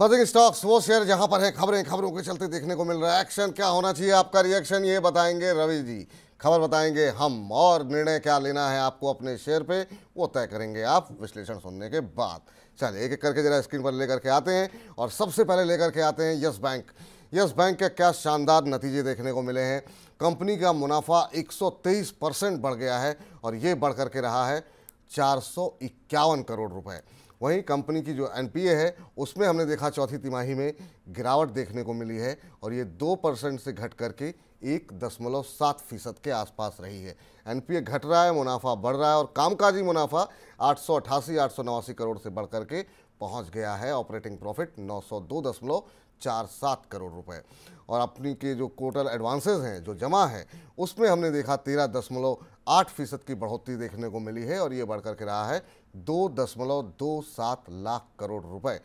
buzzing stocks वो share जहां पर है खबरें खबरों के चलते देखने को मिल रहा है एक्शन क्या होना चाहिए आपका रिएक्शन ये बताएंगे रवि जी खबर बताएंगे हम और निर्णय क्या लेना है आपको अपने शेयर पे वो तय करेंगे आप विश्लेषण सुनने के बाद चलिए एक एक करके जरा स्क्रीन पर लेकर के आते हैं और सबसे पहले लेकर के आते हैं यस बैंक यस बैंक के क्या शानदार नतीजे देखने को मिले हैं कंपनी का मुनाफा एक परसेंट बढ़ गया है और ये बढ़ करके रहा है चार करोड़ रुपये वहीं कंपनी की जो एनपीए है उसमें हमने देखा चौथी तिमाही में गिरावट देखने को मिली है और ये दो परसेंट से घट करके एक दशमलव सात फीसद के आसपास रही है एनपीए घट रहा है मुनाफा बढ़ रहा है और कामकाजी मुनाफा आठ सौ अठासी आठ सौ नवासी करोड़ से बढ़ करके पहुंच गया है ऑपरेटिंग प्रॉफिट नौ सौ दो दशमलव चार सात करोड़ रुपए और अपनी के जो टोटल एडवांसेस हैं जो जमा है उसमें हमने देखा तेरह दशमलव आठ फीसद की बढ़ोतरी देखने को मिली है और ये बढ़ के रहा है दो दशमलव दो सात लाख करोड़ रुपए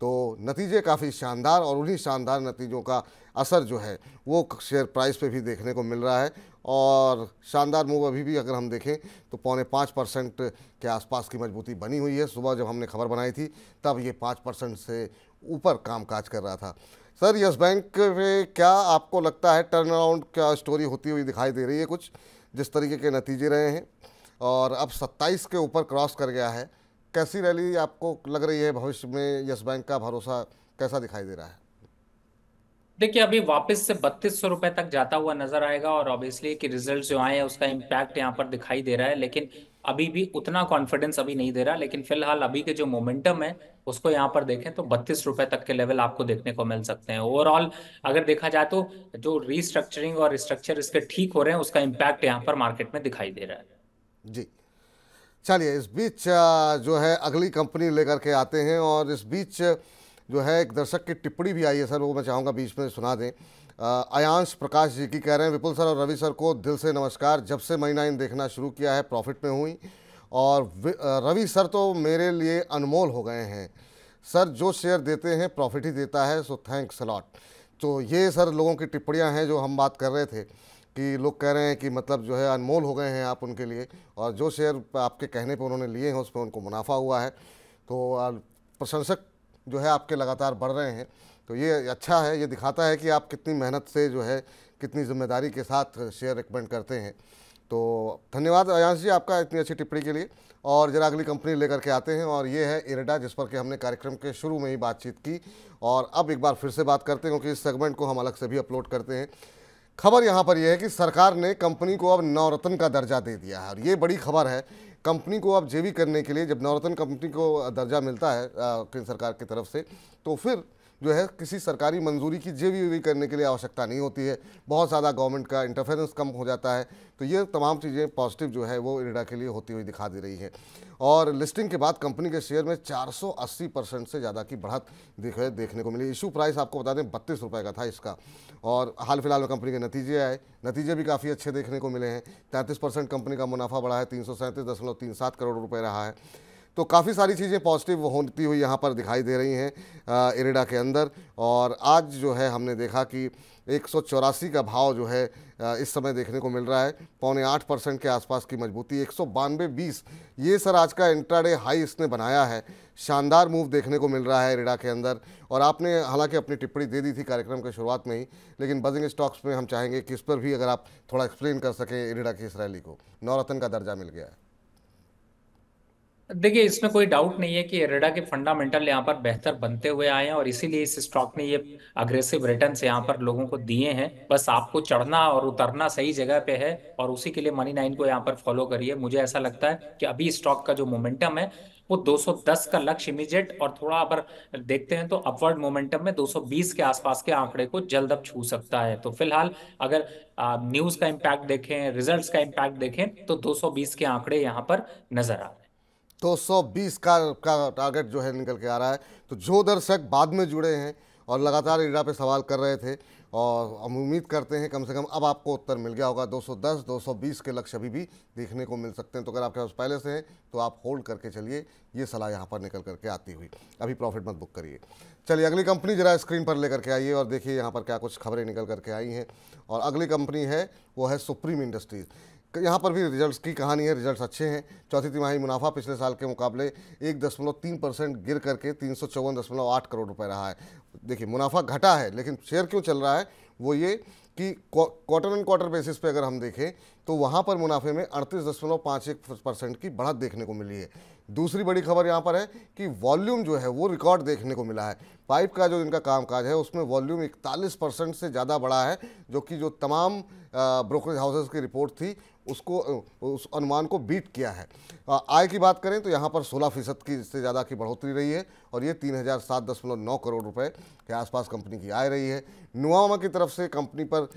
तो नतीजे काफ़ी शानदार और उन्हीं शानदार नतीजों का असर जो है वो शेयर प्राइस पे भी देखने को मिल रहा है और शानदार मूव अभी भी अगर हम देखें तो पौने पाँच परसेंट के आसपास की मजबूती बनी हुई है सुबह जब हमने खबर बनाई थी तब ये पाँच परसेंट से ऊपर कामकाज कर रहा था सर यस बैंक में क्या आपको लगता है टर्न अराउंड क्या स्टोरी होती हुई दिखाई दे रही है कुछ जिस तरीके के नतीजे रहे हैं और अब 27 के ऊपर क्रॉस कर गया है कैसी रैली आपको लग रही है भविष्य में यस बैंक का भरोसा कैसा दिखाई दे रहा है देखिए अभी वापस से बत्तीस सौ रुपए तक जाता हुआ नजर आएगा और ऑब्वियसली कि रिजल्ट जो आए हैं उसका इम्पैक्ट यहाँ पर दिखाई दे रहा है लेकिन अभी भी उतना कॉन्फिडेंस अभी नहीं दे रहा लेकिन फिलहाल अभी के जो मोमेंटम है उसको यहाँ पर देखें तो बत्तीस रुपए तक के लेवल आपको देखने को मिल सकते हैं ओवरऑल अगर देखा जाए तो जो रीस्ट्रक्चरिंग और स्ट्रक्चर इसके ठीक हो रहे हैं उसका इम्पैक्ट यहाँ पर मार्केट में दिखाई दे रहा है जी चलिए इस बीच जो है अगली कंपनी लेकर के आते हैं और इस बीच जो है एक दर्शक की टिप्पणी भी आई है सर वो मैं चाहूँगा बीच में सुना दें अयांश प्रकाश जी की कह रहे हैं विपुल सर और रवि सर को दिल से नमस्कार जब से मई नाइन देखना शुरू किया है प्रॉफिट में हुई और रवि सर तो मेरे लिए अनमोल हो गए हैं सर जो शेयर देते हैं प्रॉफिट ही देता है सो थैंक्स अलॉट तो ये सर लोगों की टिप्पणियाँ हैं जो हम बात कर रहे थे कि लोग कह रहे हैं कि मतलब जो है अनमोल हो गए हैं आप उनके लिए और जो शेयर आपके कहने पर उन्होंने लिए हैं उस पर उनको मुनाफा हुआ है तो प्रशंसक जो है आपके लगातार बढ़ रहे हैं तो ये अच्छा है ये दिखाता है कि आप कितनी मेहनत से जो है कितनी जिम्मेदारी के साथ शेयर रिकमेंड करते हैं तो धन्यवाद अयांश जी आपका इतनी अच्छी टिप्पणी के लिए और जरा अगली कंपनी लेकर के आते हैं और ये है इरेडा जिस पर कि हमने कार्यक्रम के शुरू में ही बातचीत की और अब एक बार फिर से बात करते हैं क्योंकि इस सेगमेंट को हम अलग से भी अपलोड करते हैं खबर यहाँ पर यह है कि सरकार ने कंपनी को अब नवरत्न का दर्जा दे दिया है और ये बड़ी खबर है कंपनी को आप जेवी करने के लिए जब नवरत्न कंपनी को दर्जा मिलता है केंद्र सरकार की तरफ से तो फिर जो है किसी सरकारी मंजूरी की जे करने के लिए आवश्यकता नहीं होती है बहुत ज़्यादा गवर्नमेंट का इंटरफेरेंस कम हो जाता है तो ये तमाम चीज़ें पॉजिटिव जो है वो इरेडा के लिए होती हुई दिखा दे रही है और लिस्टिंग के बाद कंपनी के शेयर में 480 परसेंट से ज़्यादा की बढ़त दिखे देखने को मिली इशू प्राइस आपको बता दें बत्तीस रुपये का था इसका और हाल फिलहाल में कंपनी के नतीजे आए नतीजे भी काफ़ी अच्छे देखने को मिले हैं तैंतीस परसेंट कंपनी का मुनाफा बढ़ा है तीन सौ करोड़ रुपये रहा है तो काफ़ी सारी चीज़ें पॉजिटिव होती हुई यहाँ पर दिखाई दे रही हैं इरेडा के अंदर और आज जो है हमने देखा कि एक का भाव जो है इस समय देखने को मिल रहा है पौने आठ परसेंट के आसपास की मजबूती एक सौ बानवे बीस ये सर आज का इंट्राडे हाई इसने बनाया है शानदार मूव देखने को मिल रहा है रेडा के अंदर और आपने हालांकि अपनी टिप्पणी दे दी थी कार्यक्रम के शुरुआत में ही लेकिन बजिंग स्टॉक्स में हम चाहेंगे कि इस पर भी अगर आप थोड़ा एक्सप्लेन कर सकें रेडा की इस रैली को नौरत्न का दर्जा मिल गया है देखिए इसमें कोई डाउट नहीं है कि एरेडा के फंडामेंटल यहाँ पर बेहतर बनते हुए आए हैं और इसीलिए इस स्टॉक ने ये अग्रेसिव रिटर्न यहाँ पर लोगों को दिए हैं बस आपको चढ़ना और उतरना सही जगह पे है और उसी के लिए मनी नाइन को यहाँ पर फॉलो करिए मुझे ऐसा लगता है कि अभी स्टॉक का जो मोमेंटम है वो 210 का लक्ष्य इमीजिएट और थोड़ा अगर देखते हैं तो अपवर्ड मोमेंटम में 220 के आसपास के आंकड़े को जल्द अब छू सकता है तो फिलहाल अगर न्यूज का इम्पैक्ट देखें रिजल्ट्स का इम्पैक्ट देखें तो 220 के आंकड़े यहाँ पर नजर आ रहे हैं सौ बीस का का टारगेट जो है निकल के आ रहा है तो जो दर्शक बाद में जुड़े हैं और लगातार इरा पे सवाल कर रहे थे और हम उम्मीद करते हैं कम से कम अब आपको उत्तर मिल गया होगा 210 220 के लक्ष्य अभी भी देखने को मिल सकते हैं तो अगर आपके पास पहले से हैं तो आप होल्ड करके चलिए ये सलाह यहाँ पर निकल करके आती हुई अभी प्रॉफिट मत बुक करिए चलिए अगली कंपनी ज़रा स्क्रीन पर लेकर के आइए और देखिए यहाँ पर क्या कुछ खबरें निकल करके आई हैं और अगली कंपनी है वो है सुप्रीम इंडस्ट्रीज़ यहाँ पर भी रिजल्ट्स की कहानी है रिजल्ट्स अच्छे हैं चौथी तिमाही मुनाफा पिछले साल के मुकाबले एक दशमलव तीन परसेंट गिर करके तीन सौ चौवन दशमलव आठ करोड़ रुपए रहा है देखिए मुनाफा घटा है लेकिन शेयर क्यों चल रहा है वो ये कि क्वार्टर एंड क्वार्टर बेसिस पे अगर हम देखें तो वहाँ पर मुनाफे में अड़तीस दशमलव पाँच एक परसेंट की बढ़त देखने को मिली है दूसरी बड़ी खबर यहाँ पर है कि वॉल्यूम जो है वो रिकॉर्ड देखने को मिला है पाइप का जो इनका कामकाज है उसमें वॉल्यूम इकतालीस परसेंट से ज़्यादा बढ़ा है जो कि जो तमाम ब्रोकरेज हाउसेज की रिपोर्ट थी उसको उस अनुमान को बीट किया है आय की बात करें तो यहाँ पर 16 फीसद की से ज़्यादा की बढ़ोतरी रही है और ये तीन हज़ार सात दशमलव नौ करोड़ रुपए के आसपास कंपनी की आय रही है नुआमा की तरफ से कंपनी पर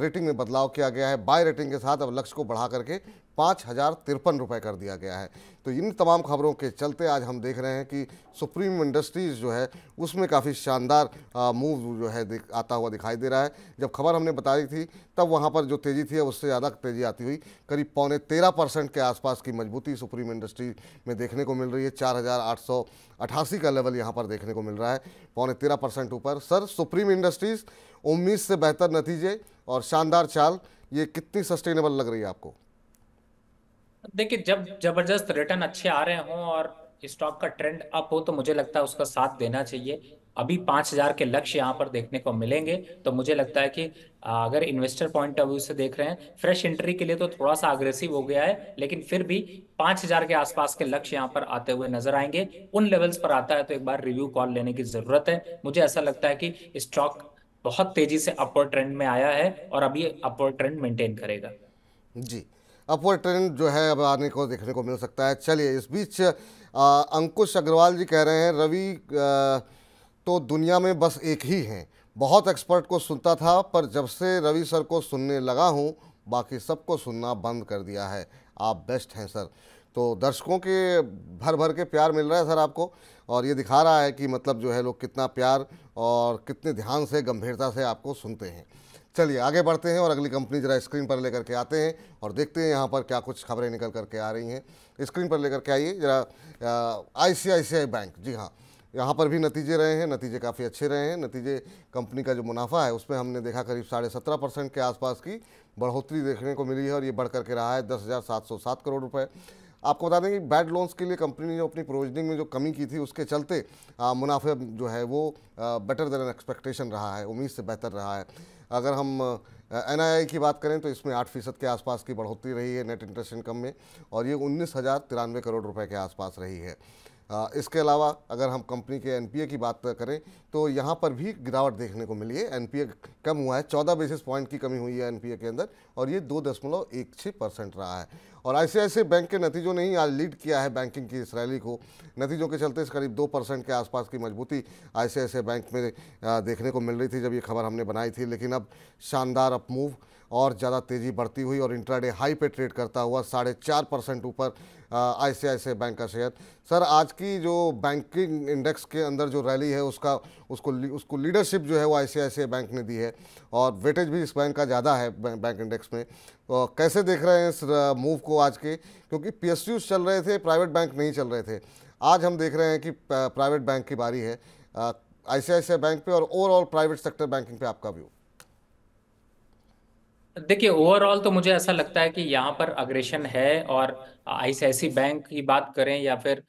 रेटिंग में बदलाव किया गया है बाय रेटिंग के साथ अब लक्ष्य को बढ़ा करके पाँच हज़ार तिरपन रुपये कर दिया गया है तो इन तमाम खबरों के चलते आज हम देख रहे हैं कि सुप्रीम इंडस्ट्रीज़ जो है उसमें काफ़ी शानदार मूव जो है आता हुआ दिखाई दे रहा है जब खबर हमने बताई थी तब वहाँ पर जो तेज़ी थी उससे ज़्यादा तेज़ी आती हुई करीब पौने तेरह परसेंट के आसपास की मजबूती सुप्रीम इंडस्ट्री में देखने को मिल रही है चार हज़ार आठ सौ अठासी का लेवल यहाँ पर देखने को मिल रहा है पौने तेरह परसेंट ऊपर सर सुप्रीम इंडस्ट्रीज़ उम्मीद से बेहतर नतीजे और शानदार चाल ये कितनी सस्टेनेबल लग रही है आपको देखिए जब जबरदस्त रिटर्न अच्छे आ रहे हों और स्टॉक का ट्रेंड अप हो तो मुझे लगता है उसका साथ देना चाहिए अभी पाँच हजार के लक्ष्य यहाँ पर देखने को मिलेंगे तो मुझे लगता है कि अगर इन्वेस्टर पॉइंट ऑफ व्यू से देख रहे हैं फ्रेश एंट्री के लिए तो थोड़ा सा अग्रेसिव हो गया है लेकिन फिर भी पाँच हजार के आसपास के लक्ष्य यहाँ पर आते हुए नजर आएंगे उन लेवल्स पर आता है तो एक बार रिव्यू कॉल लेने की जरूरत है मुझे ऐसा लगता है कि स्टॉक बहुत तेजी से अपवर्ड ट्रेंड में आया है और अभी अपवर्ड ट्रेंड मेंटेन करेगा जी अपवर्ड ट्रेंड जो है अब आने को देखने को मिल सकता है चलिए इस बीच अंकुश अग्रवाल जी कह रहे हैं रवि तो दुनिया में बस एक ही हैं बहुत एक्सपर्ट को सुनता था पर जब से रवि सर को सुनने लगा हूँ बाकी सबको सुनना बंद कर दिया है आप बेस्ट हैं सर तो दर्शकों के भर भर के प्यार मिल रहा है सर आपको और ये दिखा रहा है कि मतलब जो है लोग कितना प्यार और कितने ध्यान से गंभीरता से आपको सुनते हैं चलिए आगे बढ़ते हैं और अगली कंपनी जरा स्क्रीन पर लेकर के आते हैं और देखते हैं यहाँ पर क्या कुछ खबरें निकल करके आ रही हैं स्क्रीन पर लेकर के आइए जरा आई बैंक जी हाँ यहाँ पर भी नतीजे रहे हैं नतीजे काफ़ी अच्छे रहे हैं नतीजे कंपनी का जो मुनाफा है उसमें हमने देखा करीब साढ़े सत्रह परसेंट के आसपास की बढ़ोतरी देखने को मिली है और ये बढ़ करके रहा है दस हज़ार सात सौ सात करोड़ रुपये आपको बता दें कि बैड लोन्स के लिए कंपनी ने जो अपनी प्रोविजनिंग में जो कमी की थी उसके चलते मुनाफे जो है वो बेटर देन एक्सपेक्टेशन रहा है उम्मीद से बेहतर रहा है अगर हम एन की बात करें तो इसमें आठ फीसद के आसपास की बढ़ोतरी रही है नेट इंटरेस्ट इनकम में और ये उन्नीस हज़ार तिरानवे करोड़ रुपए के आसपास रही है हाँ, इसके अलावा अगर हम कंपनी के एनपीए की बात करें तो यहाँ पर भी गिरावट देखने को मिली है एनपीए कम हुआ है चौदह बेसिस पॉइंट की कमी हुई है एनपीए के अंदर और ये दो दशमलव एक छः परसेंट रहा है और ऐसे बैंक के नतीजों ने ही आज लीड किया है बैंकिंग की इस रैली को नतीजों के चलते इस करीब दो परसेंट के आसपास की मजबूती ऐसे बैंक में देखने को मिल रही थी जब ये खबर हमने बनाई थी लेकिन अब शानदार अपमूव और ज़्यादा तेज़ी बढ़ती हुई और इंट्राडे हाई पे ट्रेड करता हुआ साढ़े चार परसेंट ऊपर I C I C bank का शेयर सर आज की जो बैंकिंग इंडेक्स के अंदर जो रैली है उसका उसको उसको लीडरशिप जो है वो आई सी आई सी बैंक ने दी है और वेटेज भी इस बैंक का ज़्यादा है बैंक इंडेक्स में तो कैसे देख रहे हैं इस मूव को आज के क्योंकि पी एस चल रहे थे प्राइवेट बैंक नहीं चल रहे थे आज हम देख रहे हैं कि प्राइवेट बैंक की बारी है आई सी बैंक पे और ओवरऑल प्राइवेट सेक्टर बैंकिंग पे आपका व्यू देखिए ओवरऑल तो मुझे ऐसा लगता है कि यहाँ पर अग्रेशन है और आईसीआईसी बैंक की बात करें या फिर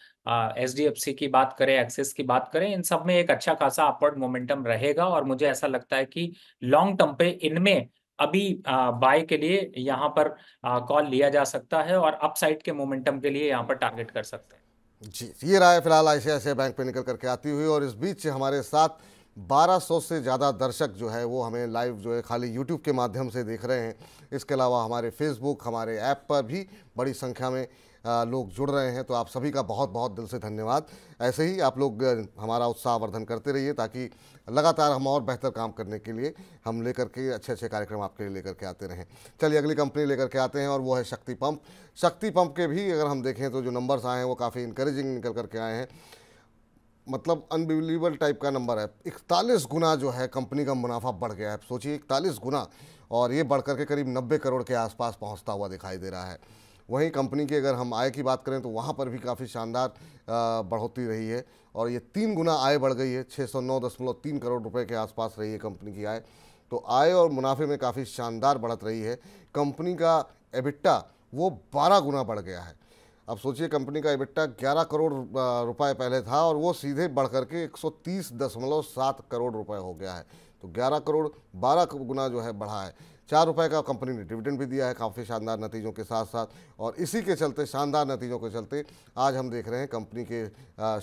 एच डी एफ सी की बात करें एक्सिस की बात करें इन सब में एक अच्छा खासा अपवर्ड मोमेंटम रहेगा और मुझे ऐसा लगता है कि लॉन्ग टर्म पे इनमें अभी बाय के लिए यहाँ पर कॉल लिया जा सकता है और अपसाइड के मोमेंटम के लिए यहाँ पर टारगेट कर सकते हैं जी ये राय फिलहाल आई बैंक पे निकल करके आती हुई और इस बीच हमारे साथ 1200 से ज़्यादा दर्शक जो है वो हमें लाइव जो है खाली यूट्यूब के माध्यम से देख रहे हैं इसके अलावा हमारे फेसबुक हमारे ऐप पर भी बड़ी संख्या में लोग जुड़ रहे हैं तो आप सभी का बहुत बहुत दिल से धन्यवाद ऐसे ही आप लोग हमारा उत्साहवर्धन करते रहिए ताकि लगातार हम और बेहतर काम करने के लिए हम लेकर के अच्छे अच्छे कार्यक्रम आपके लिए लेकर के आते रहें चलिए अगली कंपनी लेकर के आते हैं और वो है शक्ति पंप शक्ति पंप के भी अगर हम देखें तो जो नंबर्स आए हैं वो काफ़ी इंकरेजिंग निकल करके आए हैं मतलब अनबिलीवेबल टाइप का नंबर है इकतालीस गुना जो है कंपनी का मुनाफा बढ़ गया है सोचिए इकतालीस गुना और ये बढ़ के करीब नब्बे करोड़ के आसपास पहुंचता हुआ दिखाई दे रहा है वहीं कंपनी की अगर हम आय की बात करें तो वहाँ पर भी काफ़ी शानदार बढ़ोतरी रही है और ये तीन गुना आय बढ़ गई है छः सौ नौ दशमलव तीन करोड़ रुपए के आसपास रही है कंपनी की आय तो आय और मुनाफे में काफ़ी शानदार बढ़त रही है कंपनी का एबिट्टा वो बारह गुना बढ़ गया है अब सोचिए कंपनी का इबिट्टा 11 करोड़ रुपए पहले था और वो सीधे बढ़ करके एक करोड़ रुपए हो गया है तो 11 करोड़ 12 गुना जो है बढ़ा है चार रुपए का कंपनी ने डिविडेंड भी दिया है काफ़ी शानदार नतीजों के साथ साथ और इसी के चलते शानदार नतीजों के चलते आज हम देख रहे हैं कंपनी के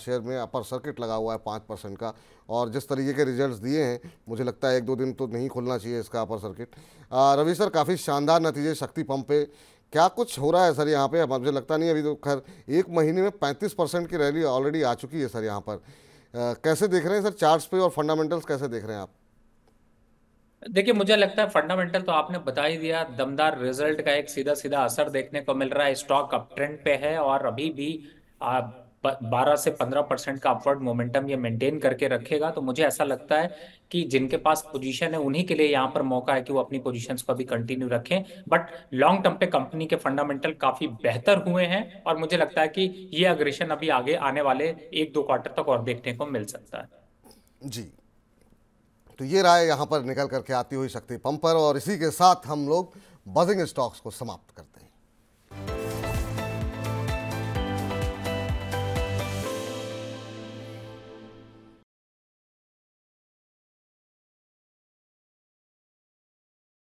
शेयर में अपर सर्किट लगा हुआ है पाँच परसेंट का और जिस तरीके के रिजल्ट्स दिए हैं मुझे लगता है एक दो दिन तो नहीं खुलना चाहिए इसका अपर सर्किट रवि सर काफ़ी शानदार नतीजे शक्ति पंप पे क्या कुछ हो रहा है सर यहाँ पे मुझे लगता नहीं अभी तो खैर एक महीने में पैंतीस परसेंट की रैली ऑलरेडी आ चुकी है सर यहाँ पर कैसे देख रहे हैं सर चार्ट पे और फंडामेंटल्स कैसे देख रहे हैं आप देखिए मुझे लगता है फंडामेंटल तो आपने बता ही दिया दमदार रिजल्ट का एक सीधा सीधा असर देखने को मिल रहा है स्टॉक अप ट्रेंड पे है और अभी भी बारह से पंद्रह परसेंट का अपवर्ड मोमेंटम ये मेंटेन करके रखेगा तो मुझे ऐसा लगता है कि जिनके पास पोजीशन है उन्हीं के लिए यहाँ पर मौका है कि वो अपनी पोजीशंस को अभी कंटिन्यू रखें बट लॉन्ग टर्म पे कंपनी के फंडामेंटल काफी बेहतर हुए हैं और मुझे लगता है कि ये अग्रेशन अभी आगे आने वाले एक दो क्वार्टर तक और देखने को मिल सकता है जी तो ये राय यहाँ पर निकल करके आती हुई शक्ति पंप पर और इसी के साथ हम लोग बजिंग स्टॉक्स को समाप्त करते हैं